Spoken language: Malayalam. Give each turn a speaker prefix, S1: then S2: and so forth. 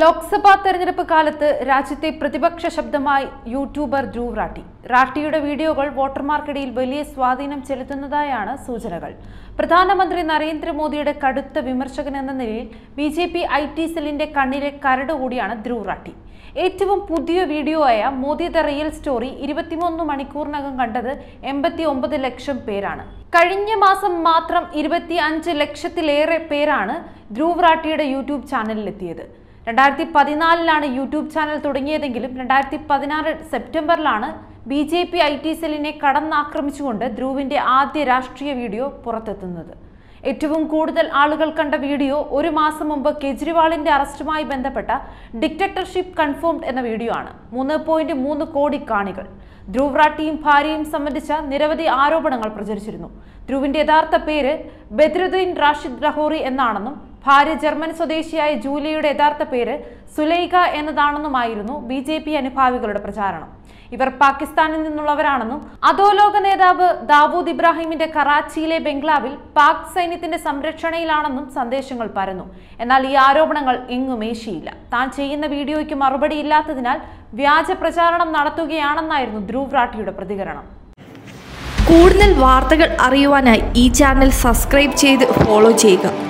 S1: ലോക്സഭാ തെരഞ്ഞെടുപ്പ് കാലത്ത് രാജ്യത്തെ പ്രതിപക്ഷ ശബ്ദമായി യൂട്യൂബർ ധ്രുവ് റാട്ടി റാട്ടിയുടെ വീഡിയോകൾ വോട്ടർമാർക്കിടയിൽ വലിയ സ്വാധീനം ചെലുത്തുന്നതായാണ് സൂചനകൾ പ്രധാനമന്ത്രി നരേന്ദ്രമോദിയുടെ കടുത്ത വിമർശകൻ എന്ന നിലയിൽ B J P I T സെല്ലിന്റെ കണ്ണിലെ കരട് കൂടിയാണ് ധ്രുവ് റാട്ടി ഏറ്റവും പുതിയ വീഡിയോ ആയ മോദി ദ റിയൽ സ്റ്റോറി ഇരുപത്തിമൂന്ന് മണിക്കൂറിനകം കണ്ടത് എൺപത്തി ഒമ്പത് ലക്ഷം പേരാണ് കഴിഞ്ഞ മാസം മാത്രം ഇരുപത്തി അഞ്ച് ലക്ഷത്തിലേറെ പേരാണ് ധ്രുവ് റാട്ടിയുടെ യൂട്യൂബ് ചാനലിലെത്തിയത് രണ്ടായിരത്തി പതിനാലിലാണ് യൂട്യൂബ് ചാനൽ തുടങ്ങിയതെങ്കിലും രണ്ടായിരത്തി പതിനാറ് സെപ്റ്റംബറിലാണ് B J P I T സെല്ലിനെ കടന്നാക്രമിച്ചുകൊണ്ട് ധ്രുവിൻ്റെ ആദ്യ രാഷ്ട്രീയ വീഡിയോ പുറത്തെത്തുന്നത് ഏറ്റവും കൂടുതൽ ആളുകൾ കണ്ട വീഡിയോ ഒരു മാസം മുമ്പ് കെജ്രിവാളിന്റെ അറസ്റ്റുമായി ബന്ധപ്പെട്ട ഡിക്റ്റക്ടർഷിപ്പ് കൺഫേംഡ് എന്ന വീഡിയോ ആണ് മൂന്ന് പോയിന്റ് മൂന്ന് കോടി കാണികൾ ധ്രുവ് റാട്ടിയും ഭാര്യയും സംബന്ധിച്ച നിരവധി ആരോപണങ്ങൾ പ്രചരിച്ചിരുന്നു ധ്രുവിന്റെ യഥാർത്ഥ പേര് ബദ്രുദ്ദീൻ റാഷിദ് ലഹോറി എന്നാണെന്നും ഭാര്യ ജർമ്മൻ സ്വദേശിയായ ജൂലിയയുടെ യഥാർത്ഥ പേര് സുലൈഖ എന്നതാണെന്നുമായിരുന്നു ബി ജെ പി അനുഭാവികളുടെ പ്രചാരണം ഇവർ പാകിസ്ഥാനിൽ നിന്നുള്ളവരാണെന്നും അധോലോക നേതാവ് ദാവൂദ് ഇബ്രാഹിമിന്റെ കറാച്ചിയിലെ ബംഗ്ലാവിൽ പാക് സൈന്യത്തിന്റെ സംരക്ഷണയിലാണെന്നും സന്ദേശങ്ങൾ പരന്നു എന്നാൽ ഈ ആരോപണങ്ങൾ എങ്ങും ഏശിയില്ല താൻ ചെയ്യുന്ന വീഡിയോയ്ക്ക് മറുപടി ഇല്ലാത്തതിനാൽ വ്യാജ പ്രചാരണം നടത്തുകയാണെന്നായിരുന്നു ധ്രുവ് റാഠിയുടെ പ്രതികരണം
S2: കൂടുതൽ വാർത്തകൾ അറിയുവാനായി ഈ ചാനൽ സബ്സ്ക്രൈബ് ചെയ്ത് ഫോളോ ചെയ്യുക